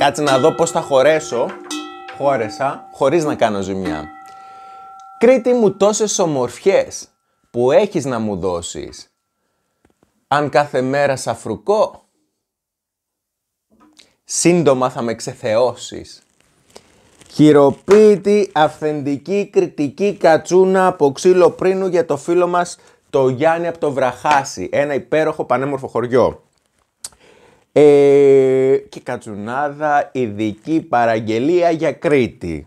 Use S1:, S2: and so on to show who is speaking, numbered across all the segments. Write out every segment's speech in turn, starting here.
S1: Κάτσε να δω πώς θα χωρέσω. Χώρεσα χωρίς να κάνω ζημιά. Κρήτη μου τόσες ομορφιές που έχεις να μου δώσεις. Αν κάθε μέρα σαφρουκώ, σύντομα θα με ξεθεώσεις. Χειροποίητη, αυθεντική, κριτική κατσούνα από ξύλο πρίνου για το φίλο μας το Γιάννη από το Βραχάσι. Ένα υπέροχο πανέμορφο χωριό. Ε, και κατσουνάδα, ειδική παραγγελία για Κρήτη.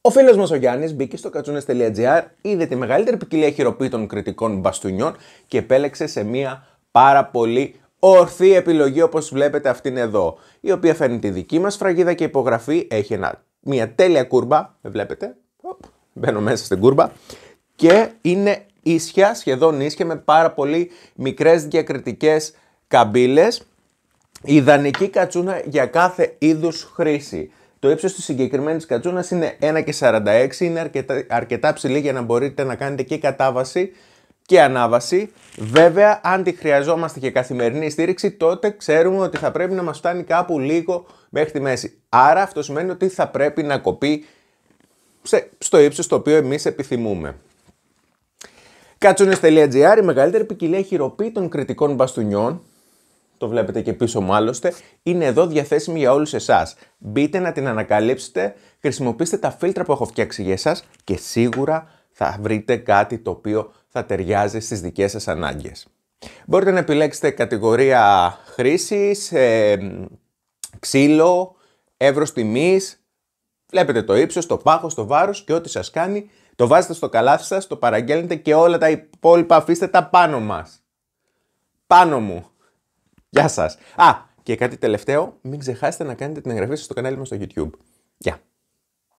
S1: Ο φίλος μας ο Γιάννης μπήκε στο κατσούνες.gr, είδε τη μεγαλύτερη ποικιλία χειροποίητων κριτικών μπαστούνιών και επέλεξε σε μία πάρα πολύ ορθή επιλογή όπως βλέπετε αυτήν εδώ, η οποία φέρνει τη δική μας φραγίδα και υπογραφή, έχει μία τέλεια κούρμπα, βλέπετε, μπαίνω μέσα στην κούρμπα, και είναι ίσια, σχεδόν ίσια, με πάρα πολύ μικρές διακριτικές καμπύλες. Ιδανική κατσούνα για κάθε είδους χρήση. Το ύψος της συγκεκριμένης κατσούνας είναι 1,46, είναι αρκετά, ψηλή για να μπορείτε να κάνετε και κατάβαση και ανάβαση. Βέβαια, αν τη χρειαζόμαστε και καθημερινή στήριξη, τότε ξέρουμε ότι θα πρέπει να μας φτάνει κάπου λίγο μέχρι τη μέση. Άρα αυτό σημαίνει ότι θα πρέπει να κοπεί στο ύψος το οποίο εμείς επιθυμούμε. Κατσούνε.gr, η μεγαλύτερη ποικιλία χειροποίητων κριτικών μπαστούνιών. Το βλέπετε και πίσω μου άλλωστε. Είναι εδώ διαθέσιμη για όλους εσάς. Μπείτε να την ανακαλύψετε, χρησιμοποιήστε τα φίλτρα που έχω φτιάξει για εσάς και σίγουρα θα βρείτε κάτι το οποίο θα ταιριάζει στις δικές σας ανάγκες. Μπορείτε να επιλέξετε κατηγορία χρήσης, ξύλο, εύρος τιμής, βλέπετε το ύψος, το πάχος, το βάρος και ό,τι σας κάνει το βάζετε στο καλάθι σας, το παραγγέλνετε και όλα τα υπόλοιπα αφήστε τα πάνω μας. Πάνω μου. Γεια σας. Α, και κάτι τελευταίο, μην ξεχάσετε να κάνετε την εγγραφή σας στο κανάλι μας στο YouTube. Γεια.